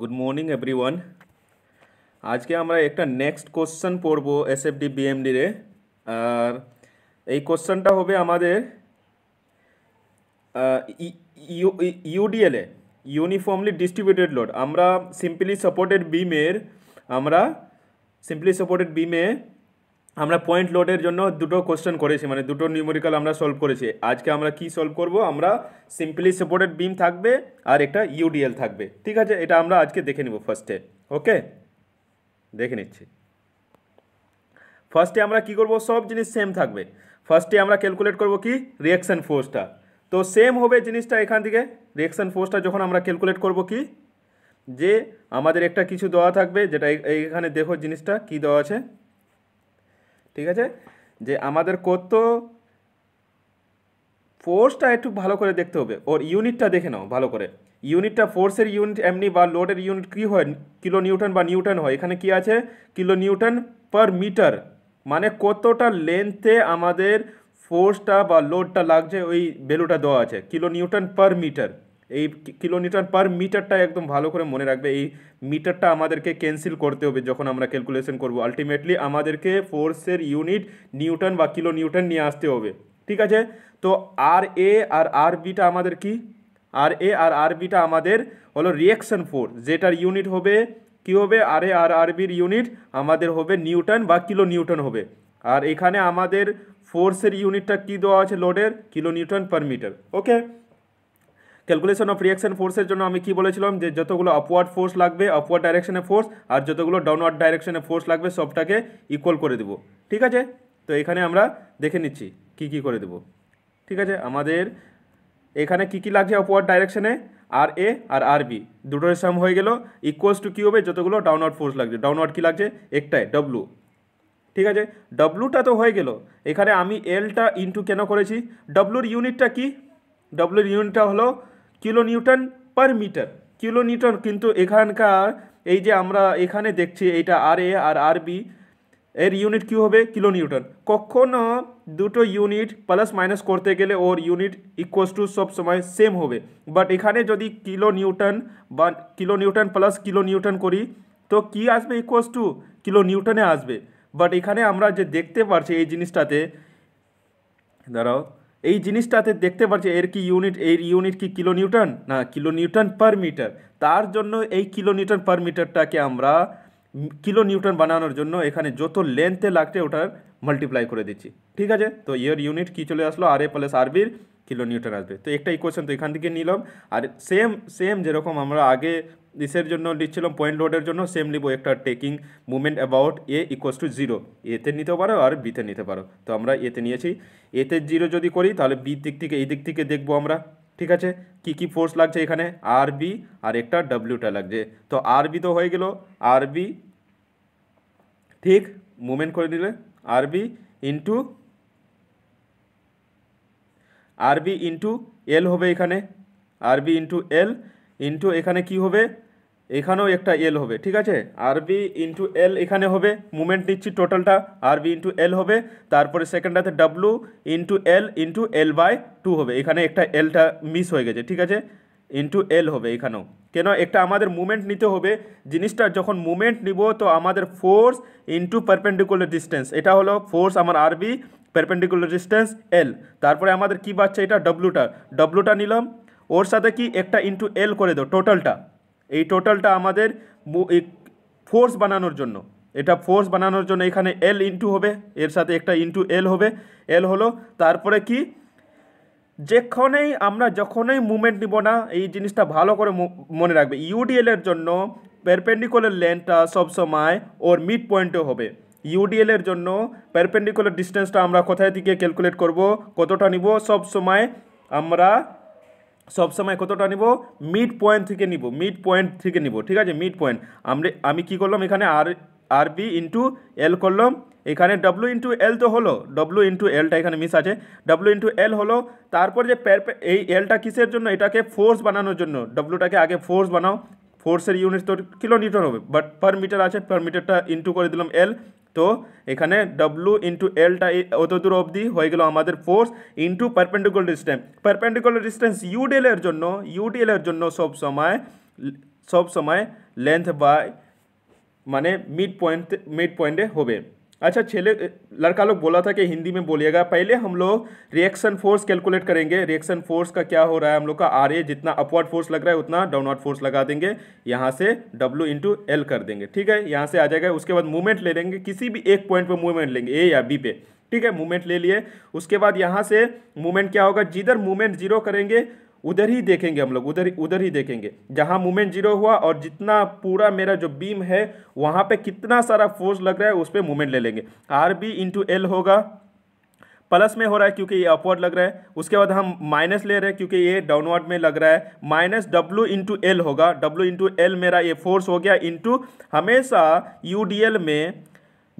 good morning everyone আজকে আমরা একটা নেক্সট কোশ্চেন পড়ব এস এফ ডি বিএমডিরে আর এই কোশ্চেনটা হবে আমাদের ইউডিএলএ ইউনিফর্মলি ডিস্ট্রিবিউটেড লোড আমরা সিম্পলি সাপোর্টেড বিমের আমরা সিম্পলি সাপোর্টেড বিমে আমরা পয়েন্ট লোডের জন্য দুটো কোশ্চেন করেছি মানে দুটো নিউমেরিক্যাল আমরা সলভ করেছি আজকে আমরা কি সলভ করব আমরা সিম্পলি সাপোর্টেড বিম থাকবে আর একটা ইউডিএল থাকবে ঠিক আছে এটা আমরা আজকে দেখে নেব ফার্স্টে ওকে দেখে নিচ্ছি ফার্স্টে আমরা কি করব সব জিনিস সেম থাকবে ফার্স্টে আমরা ক্যালকুলেট করব কি রিয়াকশান ফোর্সটা তো সেম হবে জিনিসটা এখান থেকে রিয়াকশান ফোর্সটা যখন আমরা ক্যালকুলেট করব কি যে আমাদের একটা কিছু দেওয়া থাকবে যেটা এখানে দেখো জিনিসটা কি দেওয়া আছে ঠিক আছে যে আমাদের কত ফোর্সটা একটু ভালো করে দেখতে হবে ওর ইউনিটটা দেখে নাও ভালো করে ইউনিটটা ফোর্সের ইউনিট এমনি বা লোডের ইউনিট কী হয় কিলো নিউটন বা নিউটন হয় এখানে কি আছে কিলো নিউটন পার মিটার মানে কতটা লেন্থে আমাদের ফোর্সটা বা লোডটা লাগছে ওই ভ্যালুটা দেওয়া আছে কিলো নিউটন পার মিটার এই কিলোমিটার পার মিটারটা একদম ভালো করে মনে রাখবে এই মিটারটা আমাদেরকে ক্যান্সেল করতে হবে যখন আমরা ক্যালকুলেশন করব আলটিমেটলি আমাদেরকে ফোর্সের ইউনিট নিউটন বা কিলো নিউটন নিয়ে আসতে হবে ঠিক আছে তো আর এ আর আর বিটা আমাদের কি আর এ আর আর বিটা আমাদের হলো রিয়াকশন ফোর্স যেটার ইউনিট হবে কি হবে আর এ আর আর বির ইউনিট আমাদের হবে নিউটন বা কিলো নিউটন হবে আর এখানে আমাদের ফোর্সের ইউনিটটা কি দেওয়া আছে লোডের kilo newton per metre okay calculation of reaction ফোর্সের জন্য আমি কি বলেছিলাম যে যতগুলো আপওয়ার্ড ফোর্স লাগবে আপওয়ার্ড ডাইরেকশনে ফোর্স আর যতগুলো ডাউনওয়ার্ড ডাইরেকশনে ফোর্স লাগবে সবটাকে ইকুয়াল করে দেব ঠিক আছে তো এখানে আমরা দেখে নিচ্ছি কি কি করে দেব ঠিক আছে আমাদের এখানে কি কি লাগছে আপওয়ার্ড ডাইরেকশনে আর এ আর আর বি দুটোর সাম হয়ে গেল ইকুয়ালস টু কী হবে যতগুলো ডাউনওয়ার্ড ফোর্স লাগছে ডাউনওয়ার্ড কী লাগছে একটাই ডব্লু ঠিক আছে ডব্লুটা তো হয়ে গেল এখানে আমি এলটা ইনটু কেন করেছি ডব্লুর ইউনিটটা কি ডব্লুর ইউনিটটা হলো kilo newton per metre kilo newton কিন্তু এখানকার এই যে আমরা এখানে দেখছি এইটা আর এ আর আর বি এর ইউনিট কী হবে কিলো নিউটন কখনো দুটো ইউনিট প্লাস মাইনাস করতে গেলে ওর ইউনিট ইকুয়াস টু সব সময় সেম হবে বাট এখানে যদি কিলো নিউটন বা kilo newton plus kilo newton করি তো কি আসবে ইকুয়াস টু কিলো নিউটনে আসবে বাট এখানে আমরা যে দেখতে পারছি এই জিনিসটাতে দাঁড়াও এই জিনিসটাতে দেখতে পাচ্ছি এর কি ইউনিট এর ইউনিট কি কিলো নিউটন না কিলো নিউটন পার মিটার তার জন্য এই কিলো নিউটন পার মিটারটাকে আমরা কিলো নিউটন বানানোর জন্য এখানে যত লেন্থে লাগছে ওটার মাল্টিপ্লাই করে দিচ্ছি ঠিক আছে তো ইয়ের ইউনিট কি চলে আসলো আর এ প্লাস আরবির কিলো নিউটন আসবে তো একটা ইকুয়েশন তো এখান থেকে নিলাম আর সেম সেম যেরকম আমরা আগে ইসের জন্য লিখছিলাম পয়েন্ট লোডের জন্য সেম নিব একটা taking movement about A equals to zero এতে নিতে পারো আর বিতে নিতে পারো তো আমরা এতে নিয়েছি এতে জিরো যদি করি তাহলে বি দিক থেকে এই দিক থেকে দেখবো আমরা ঠিক আছে কি কি ফোর্স লাগছে এখানে আর বি আর একটা ডাব্লিউটা লাগছে তো আর বি তো হয়ে গেল আর বি ঠিক মুভমেন্ট করে দিলে R B into RB into L হবে এখানে আরবি ইন্টু এল ইন্টু এখানে কি হবে এখানেও একটা এল হবে ঠিক আছে আরবি ইন্টু এল এখানে হবে মুভমেন্ট নিচ্ছি টোটালটা আরবি ইন্টু এল হবে তারপরে সেকেন্ডটাতে W into L into L by two হবে এখানে একটা এলটা মিস হয়ে গেছে ঠিক আছে ইন্টু এল হবে এখানেও কেন একটা আমাদের মুভমেন্ট নিতে হবে জিনিসটা যখন মুভমেন্ট নিব তো আমাদের ফোর্স ইন্টু পারপেন্ডিকুলার ডিস্টেন্স এটা হলো ফোর্স আমার আরবি পারপেন্ডিকুলার ডিস্টেন্স এল তারপরে আমাদের কি বাচ্চা এটা ডব্লুটা ডব্লুটা নিলাম ওর সাথে কি একটা ইন্টু এল করে দাও টোটালটা এই টোটালটা আমাদের ফোর্স বানানোর জন্য এটা ফোর্স বানানোর জন্য এখানে এল ইন্টু হবে এর সাথে একটা ইন্টু এল হবে এল হলো তারপরে কি যেখানেই আমরা যখনই মুভমেন্ট নিব না এই জিনিসটা ভালো করে মনে রাখবে ইউডিএলের জন্য পেরপেন্ডিকুলার লেনটা সবসময় ওর মিড পয়েন্টে হবে ইউডিএল এর জন্য পারপেন্ডিকুলার ডিস্টেন্সটা আমরা কোথায় থেকে ক্যালকুলেট করব কতটা নিব সব সময় আমরা সব সময় কতটা নিব মিড পয়েন্ট থেকে নিব মিড পয়েন্ট থেকে নিব ঠিক আছে মিড পয়েন্ট আমরা আমি কি করলাম এখানে আর আর বি ইন্টু এল করলাম এখানে ডব্লু ইন্টু এল তো হলো ডব্লু ইন্টু এলটা এখানে মিস আছে ডব্লু ইন্টু এল হলো তারপর যে এই এলটা কিসের জন্য এটাকে ফোর্স বানানোর জন্য ডব্লুটাকে আগে ফোর্স বানাও ফোর্সের ইউনিট তো কিলোমিটার হবে বাট পার মিটার আছে পার মিটারটা ইন্টু করে দিলাম এল তো এখানে ডব্লু ইন্টু এলটা অত দূর অবধি হয়ে গেল আমাদের force into perpendicular distance perpendicular distance ইউডিএলের জন্য ইউডিএলের জন্য সব সময় সব সময় লেন্থ বাই মানে মিড পয়েন্ট মিড পয়েন্টে হবে अच्छा छेले लड़का लोग बोला था कि हिंदी में बोलिएगा पहले हम लोग रिएक्शन फोर्स कैलकुलेट करेंगे रिएक्शन फोर्स का क्या हो रहा है हम लोग का आर ए जितना अपवर्ड फोर्स लग रहा है उतना डाउनवर्ड फोर्स लगा देंगे यहाँ से डब्ल्यू इंटू एल कर देंगे ठीक है यहाँ से आ जाएगा उसके बाद मूवमेंट ले लेंगे किसी भी एक पॉइंट पर मूवमेंट लेंगे ए या बी पे ठीक है मूवमेंट ले लिए उसके बाद यहाँ से मूवमेंट क्या होगा जिधर मूवमेंट जीरो करेंगे उधर ही देखेंगे हम लोग उधर उधर ही देखेंगे जहाँ मूवमेंट जीरो हुआ और जितना पूरा मेरा जो बीम है वहाँ पे कितना सारा फोर्स लग रहा है उस पर मूवमेंट ले लेंगे आर बी इंटू एल होगा प्लस में हो रहा है क्योंकि ये अपवर्ड लग रहा है उसके बाद हम माइनस ले रहे हैं क्योंकि ये डाउनवर्ड में लग रहा है माइनस डब्ल्यू इंटू एल होगा डब्ल्यू इंटू एल मेरा ये फोर्स हो गया इंटू हमेशा यू डी एल में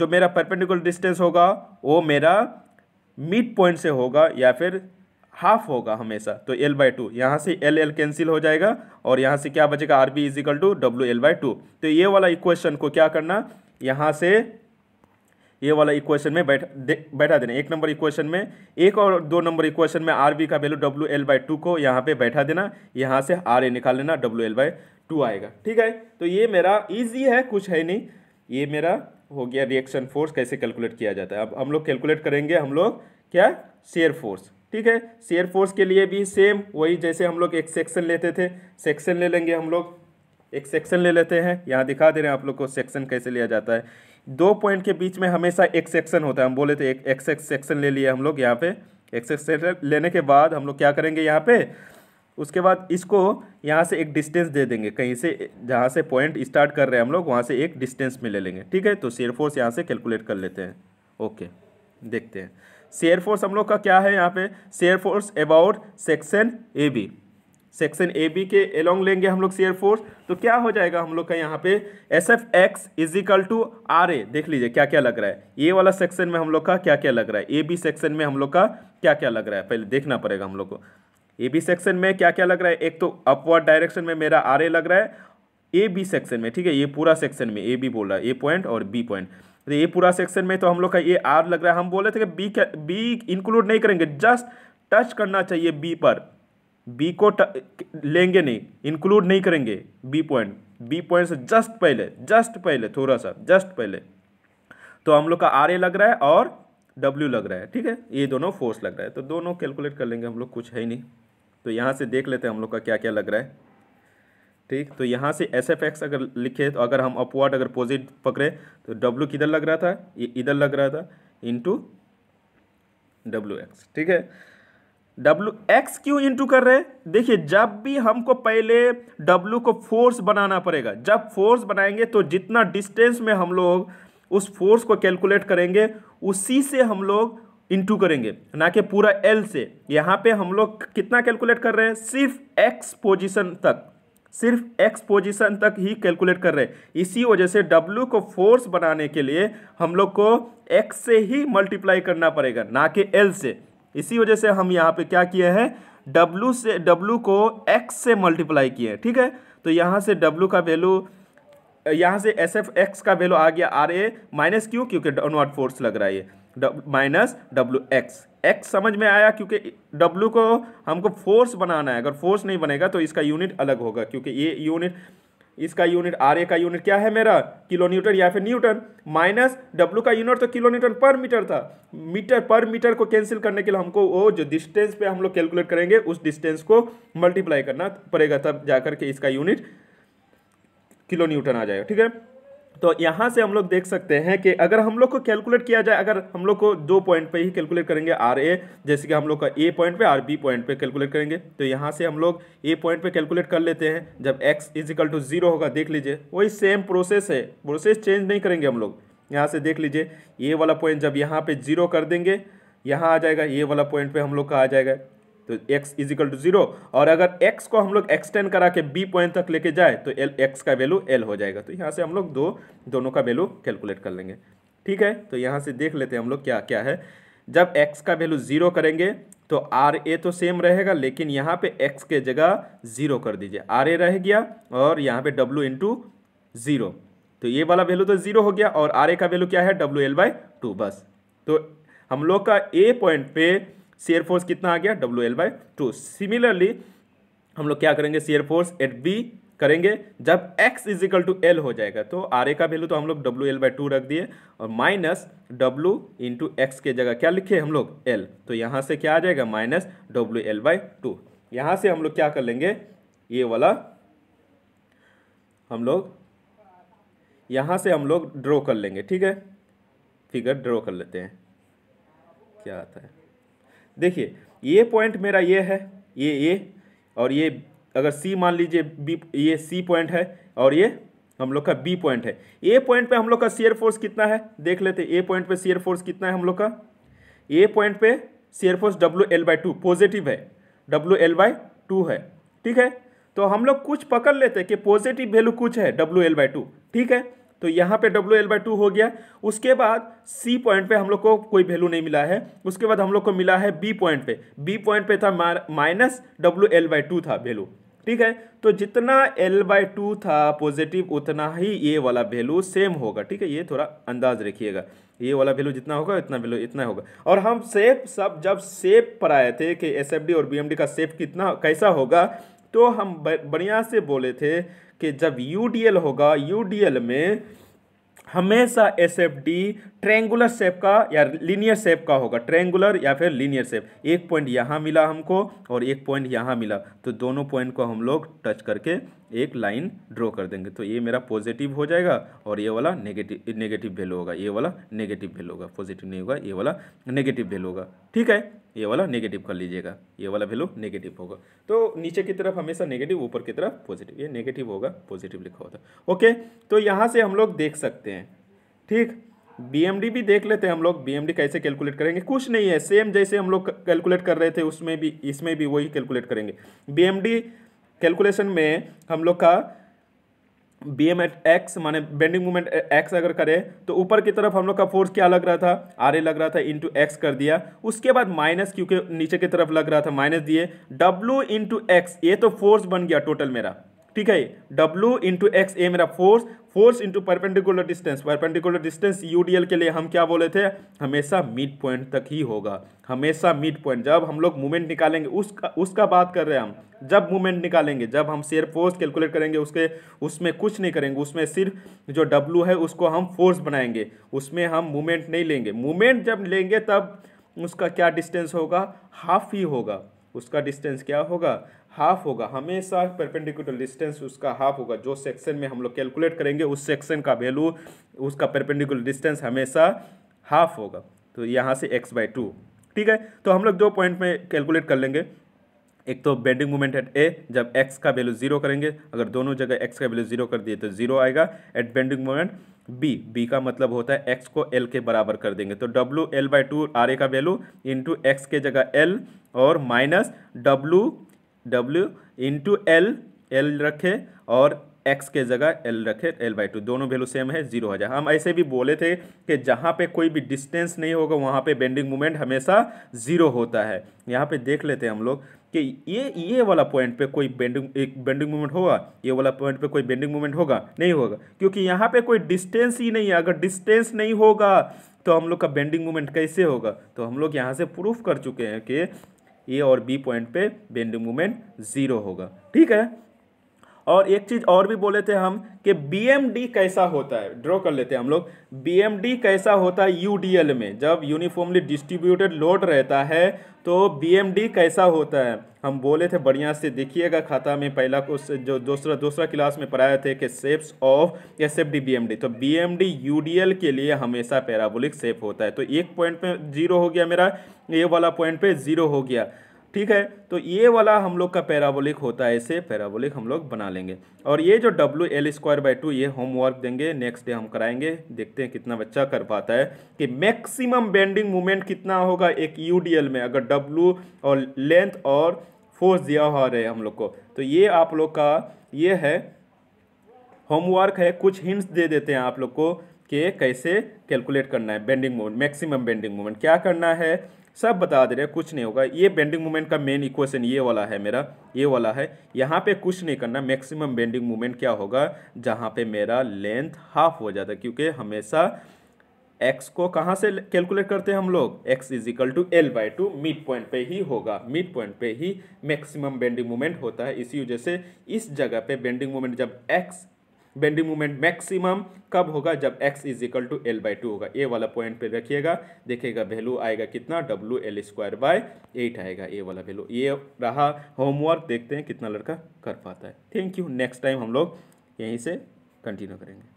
जो मेरा परपेंडिकुलर डिस्टेंस होगा वो मेरा मिड पॉइंट से होगा या फिर हाफ होगा हमेशा तो एल बाई टू यहाँ से एल एल कैंसिल हो जाएगा और यहाँ से क्या बचेगा R B equal to W L by two तो ये वाला इक्वेशन को क्या करना यहाँ से ये वाला इक्वेशन में बैठ दे, बैठा देना एक नंबर इक्वेशन में एक और दो नंबर इक्वेशन में आर बी का value W L by two को यहाँ पे बैठा देना यहाँ से आर ए निकाल लेना डब्ल्यू एल बाई टू आएगा ठीक है तो ये मेरा ईजी है कुछ है नहीं ये मेरा हो गया रिएक्शन फोर्स कैसे कैलकुलेट किया जाता है अब हम लोग कैलकुलेट करेंगे हम लोग क्या शेयर फोर्स ठीक है शेयर फोर्स के लिए भी सेम वही जैसे हम लोग एक सेक्शन लेते थे सेक्शन ले लेंगे हम लोग एक सेक्शन ले लेते हैं यहाँ दिखा दे रहे हैं आप लोग को सेक्शन कैसे लिया जाता है दो पॉइंट के बीच में हमेशा एक सेक्शन होता है हम बोले थे एक एक्स एक्स सेक्शन ले लिए हम लोग यहाँ पे एक्स एक्स सेक्शन लेने के बाद हम लोग क्या करेंगे यहाँ पे उसके बाद इसको यहाँ से एक डिस्टेंस दे देंगे कहीं से जहाँ से पॉइंट स्टार्ट कर रहे हैं हम लोग वहाँ से एक डिस्टेंस में ले लेंगे ठीक है तो शेयर फोर्स यहाँ से कैलकुलेट कर लेते हैं ओके देखते हैं शेयर फोर्स हम लोग का क्या है यहाँ पे shear force about section A B section A B के अलोंग लेंगे हम लोग शेयर फोर्स तो क्या हो जाएगा हम लोग का यहाँ पे S F X equal to R A देख लीजिए क्या क्या लग रहा है ए वाला सेक्शन में हम लोग का क्या क्या लग रहा है ए बी सेक्शन में हम लोग का क्या क्या लग रहा है पहले देखना पड़ेगा हम लोग को ए बी सेक्शन में क्या क्या लग रहा है एक तो अपवर्ड डायरेक्शन में मेरा आर ए लग रहा है ए बी सेक्शन में ठीक है ये पूरा सेक्शन में ए बी बोल रहा है ए पॉइंट और बी पॉइंट तो ये पूरा सेक्शन में तो हम लोग का ये आर लग रहा है हम बोले थे कि बी क्या बी इंक्लूड नहीं करेंगे जस्ट टच करना चाहिए बी पर बी को ट, लेंगे नहीं इंक्लूड नहीं करेंगे बी पॉइंट बी पॉइंट से जस्ट पहले जस्ट पहले थोड़ा सा जस्ट पहले तो हम लोग का आर ए लग रहा है और डब्ल्यू लग रहा है ठीक है ये दोनों फोर्स लग रहा है तो दोनों कैलकुलेट कर लेंगे हम लोग कुछ है ही नहीं तो यहाँ से देख लेते हैं हम लोग का क्या क्या लग रहा है ठीक तो यहाँ से एस एफ एक्स अगर लिखे तो अगर हम अपवर्ड अगर पॉजिट पकड़े तो डब्ल्यू किधर लग रहा था इधर लग रहा था इंटू डब्ल्यू एक्स ठीक है डब्ल्यू एक्स क्यों इंटू कर रहे देखिए जब भी हमको पहले डब्ल्यू को फोर्स बनाना पड़ेगा जब फोर्स बनाएंगे तो जितना डिस्टेंस में हम लोग उस फोर्स को कैलकुलेट करेंगे उसी से हम लोग इंटू करेंगे ना कि पूरा एल से यहाँ पे हम लोग कितना कैलकुलेट कर रहे हैं सिर्फ एक्स पोजीशन तक सिर्फ एक्स पोजीशन तक ही कैलकुलेट कर रहे हैं इसी वजह से डब्ल्यू को फोर्स बनाने के लिए हम लोग को एक्स से ही मल्टीप्लाई करना पड़ेगा ना कि एल से इसी वजह से हम यहाँ पे क्या किए हैं डब्ल्यू से डब्लू को एक्स से मल्टीप्लाई किए ठीक है तो यहाँ से डब्लू का वैल्यू यहाँ से एस एफ एक्स का वैल्यू आ गया आर ए माइनस क्यों क्योंकि डाउनवर्ड फोर्स लग रहा है ये माइनस डब्ल्यू एक्स एक्स समझ में आया क्योंकि डब्ल्यू को हमको फोर्स बनाना है अगर फोर्स नहीं बनेगा तो इसका यूनिट अलग होगा क्योंकि ये यूनिट इसका यूनिट आर ए का यूनिट क्या है मेरा किलो न्यूटन या फिर न्यूटन माइनस डब्ल्यू का यूनिट तो किलो न्यूटन पर मीटर था मीटर पर मीटर को कैंसिल करने के लिए हमको वो जो डिस्टेंस पे हम लोग कैलकुलेट करेंगे उस डिस्टेंस को मल्टीप्लाई करना पड़ेगा तब जाकर के इसका यूनिट किलो न्यूटन आ जाएगा ठीक है तो यहाँ से हम लोग देख सकते हैं कि अगर हम लोग को कैलकुलेट किया जाए अगर हम लोग को दो पॉइंट पे ही कैलकुलेट करेंगे आर ए जैसे कि हम लोग का ए पॉइंट पे आर बी पॉइंट पे कैलकुलेट करेंगे तो यहाँ से हम लोग ए पॉइंट पे कैलकुलेट कर लेते हैं जब एक्स इजिकल टू जीरो होगा देख लीजिए वही सेम प्रोसेस है प्रोसेस चेंज नहीं करेंगे हम लोग यहाँ से देख लीजिए ए वाला पॉइंट जब यहाँ पर जीरो कर देंगे यहाँ आ जाएगा ए वाला पॉइंट पर हम लोग का आ जाएगा तो x is equal to zero और अगर x को हम लोग एक्सटेंड करा के b पॉइंट तक लेके जाए तो l x का वैल्यू l हो जाएगा तो यहाँ से हम लोग दो दोनों का वैल्यू कैलकुलेट कर लेंगे ठीक है तो यहाँ से देख लेते हैं हम लोग क्या क्या है जब x का वैल्यू जीरो करेंगे तो आर ए तो सेम रहेगा लेकिन यहाँ पे x के जगह जीरो कर दीजिए आर ए रह गया और यहाँ पे w इंटू जीरो तो ये वाला वैल्यू तो जीरो हो गया और आर ए का वैल्यू क्या है डब्ल्यू एल बाई टू बस तो हम लोग का ए पॉइंट पे शेयर फोर्स कितना आ गया W L by two similarly हम लोग क्या करेंगे शेयर फोर्स एट बी करेंगे जब x इजिकल टू एल हो जाएगा तो आर ए का वैल्यू तो हम लोग डब्ल्यू एल बाई टू रख दिए और माइनस डब्ल्यू इंटू एक्स के जगह क्या लिखे हम लोग l तो यहाँ से क्या आ जाएगा minus W L by two यहाँ से हम लोग क्या कर लेंगे ये वाला हम लोग यहाँ से हम लोग ड्रॉ कर लेंगे ठीक है फिगर ड्रॉ कर लेते हैं क्या आता है देखिए ये पॉइंट मेरा ये है ये ए और ये अगर सी मान लीजिए बी ये सी पॉइंट है और ये हम लोग का बी पॉइंट है ए पॉइंट पे हम लोग का शेयर फोर्स कितना है देख लेते ए पॉइंट पे शेयर फोर्स कितना है हम लोग का ए पॉइंट पे shear force W L by two positive है डब्ल्यू एल बाई टू है ठीक है तो हम लोग कुछ पकड़ लेते कि पॉजिटिव वैल्यू कुछ है डब्ल्यू एल बाई टू ठीक है तो यहाँ पे डब्ल्यू एल बाई टू हो गया उसके बाद सी पॉइंट पे हम लोग को कोई वैल्यू नहीं मिला है उसके बाद हम लोग को मिला है बी पॉइंट पे बी पॉइंट पे था minus W L by two था वैल्यू ठीक है तो जितना एल बाई टू था पॉजिटिव उतना ही ये वाला वैल्यू सेम होगा ठीक है ये थोड़ा अंदाज रखिएगा ये वाला वैल्यू जितना होगा इतना वैल्यू इतना होगा और हम सेप सब जब सेप पर आए थे कि एस और बी का सेप कितना कैसा होगा तो हम बढ़िया से बोले थे कि जब यू होगा यू में हमेशा S F D triangular shape का या लीनियर शेप का होगा ट्रेंगुलर या फिर लीनियर शेप एक पॉइंट यहाँ मिला हमको और एक पॉइंट यहाँ मिला तो दोनों पॉइंट को हम लोग टच करके एक लाइन ड्रॉ कर देंगे तो ये मेरा पॉजिटिव हो जाएगा और ये वाला नेगेटिव नेगेटिव वैल्यू होगा ये वाला नेगेटिव वैल्यू होगा पॉजिटिव नहीं होगा ये वाला नेगेटिव वैल्यू होगा ठीक है ये वाला नेगेटिव कर लीजिएगा ये वाला वैल्यू नेगेटिव होगा तो नीचे की तरफ हमेशा नेगेटिव ऊपर की तरफ पॉजिटिव ये नेगेटिव होगा पॉजिटिव लिखा होता है ओके तो यहाँ से हम लोग देख सकते हैं ठीक बी भी देख लेते हैं हम लोग बी कैसे कैलकुलेट करेंगे कुछ नहीं है सेम जैसे हम लोग कैलकुलेट कर रहे थे उसमें भी इसमें भी वही कैलकुलेट करेंगे बी कैलकुलेशन में हम लोग का बी एम एट एक्स माने बेंडिंग मोमेंट एक्स अगर करें तो ऊपर की तरफ हम लोग का फोर्स क्या लग रहा था आर ए लग रहा था इंटू एक्स कर दिया उसके बाद माइनस क्योंकि नीचे की तरफ लग रहा था माइनस दिए डब्ल्यू इंटू एक्स ये तो फोर्स बन गया टोटल मेरा ठीक है W इंटू एक्स ए मेरा force force into perpendicular distance perpendicular distance U D L के लिए हम क्या बोले थे हमेशा मिड पॉइंट तक ही होगा हमेशा मिड पॉइंट जब हम लोग मूवमेंट निकालेंगे उसका उसका बात कर रहे हैं हम जब मूवमेंट निकालेंगे जब हम शेयर फोर्स कैलकुलेट करेंगे उसके उसमें कुछ नहीं करेंगे उसमें सिर्फ जो W है उसको हम फोर्स बनाएंगे उसमें हम मूवमेंट नहीं लेंगे मूवमेंट जब लेंगे तब उसका क्या डिस्टेंस होगा हाफ ही होगा उसका डिस्टेंस क्या होगा हाफ होगा हमेशा परपेंडिकुलर डिस्टेंस उसका हाफ होगा जो सेक्शन में हम लोग कैलकुलेट करेंगे उस सेक्शन का वैल्यू उसका परपेंडिकुलर डिस्टेंस हमेशा हाफ होगा तो यहाँ से एक्स बाई टू ठीक है तो हम लोग दो पॉइंट में कैलकुलेट कर लेंगे एक तो बेंडिंग मोमेंट एट ए जब x का वैल्यू जीरो करेंगे अगर दोनों जगह x का वैल्यू जीरो कर दिए तो जीरो आएगा at bending moment b b का मतलब होता है x को l के बराबर कर देंगे तो w l by two R A का वैल्यू इंटू एक्स के जगह l और minus W W into L L रखे और एक्स के जगह एल रखे एल बाई टू दोनों वैल्यू सेम है जीरो हो जाए हम ऐसे भी बोले थे कि जहाँ पे कोई भी डिस्टेंस नहीं होगा वहाँ पे बेंडिंग मोमेंट हमेशा जीरो होता है यहाँ पे देख लेते हैं हम लोग कि ये ये वाला पॉइंट पे कोई बेंडिंग एक बेंडिंग मोमेंट होगा ये वाला पॉइंट पे कोई बेंडिंग मोमेंट होगा नहीं होगा क्योंकि यहाँ पे कोई डिस्टेंस ही नहीं है अगर डिस्टेंस नहीं होगा तो हम लोग का बेंडिंग मोमेंट कैसे होगा तो हम लोग यहाँ से प्रूफ कर चुके हैं कि ए और बी पॉइंट पे बेंडिंग मोमेंट जीरो होगा ठीक है और एक चीज़ और भी बोले थे हम कि बी कैसा होता है ड्रॉ कर लेते हैं हम लोग बी कैसा होता है यू में जब यूनिफॉर्मली डिस्ट्रीब्यूटेड लोड रहता है तो बी कैसा होता है हम बोले थे बढ़िया से देखिएगा खाता में पहला उस जो दूसरा दूसरा क्लास में पढ़ाए थे कि shapes of S F D B M D तो B M D U D L के लिए हमेशा पैराबोलिक सेप होता है तो एक पॉइंट पे जीरो हो गया मेरा ये वाला पॉइंट पे जीरो हो गया ठीक है तो ये वाला हम लोग का पैराबोलिक होता है ऐसे पैराबोलिक हम लोग बना लेंगे और ये जो W L square by two ये होमवर्क देंगे नेक्स्ट डे हम कराएंगे देखते हैं कितना बच्चा कर पाता है कि मैक्सिमम बेंडिंग मूवमेंट कितना होगा एक यू डी एल में अगर डब्ल्यू और लेंथ और फोर्स दिया हुआ रहे हम लोग को तो ये आप लोग का ये है होमवर्क है कुछ हिंट्स दे देते हैं आप लोग को कि कैसे कैलकुलेट करना है bending moment maximum bending moment क्या करना है सब बता दे रहे कुछ नहीं होगा ये बेंडिंग मूवमेंट का मेन इक्वेशन ये वाला है मेरा ये वाला है यहाँ पे कुछ नहीं करना मैक्सिमम बेंडिंग मूवमेंट क्या होगा जहाँ पे मेरा लेंथ हाफ हो जाता है क्योंकि हमेशा एक्स को कहाँ से कैलकुलेट करते हैं हम लोग X is equal to L by two mid point पे ही होगा मिड पॉइंट पे ही मैक्सिमम बेंडिंग मूवमेंट होता है इसी वजह से इस जगह पे बेंडिंग मूवमेंट जब एक्स बेंडिंग मूवमेंट मैक्सिमम कब होगा जब x is equal to L by two होगा ए वाला पॉइंट पे रखिएगा देखिएगा वैल्यू आएगा कितना W L square by eight आएगा ए वाला वैल्यू ये रहा होमवर्क देखते हैं कितना लड़का कर पाता है थैंक यू नेक्स्ट टाइम हम लोग यहीं से कंटिन्यू करेंगे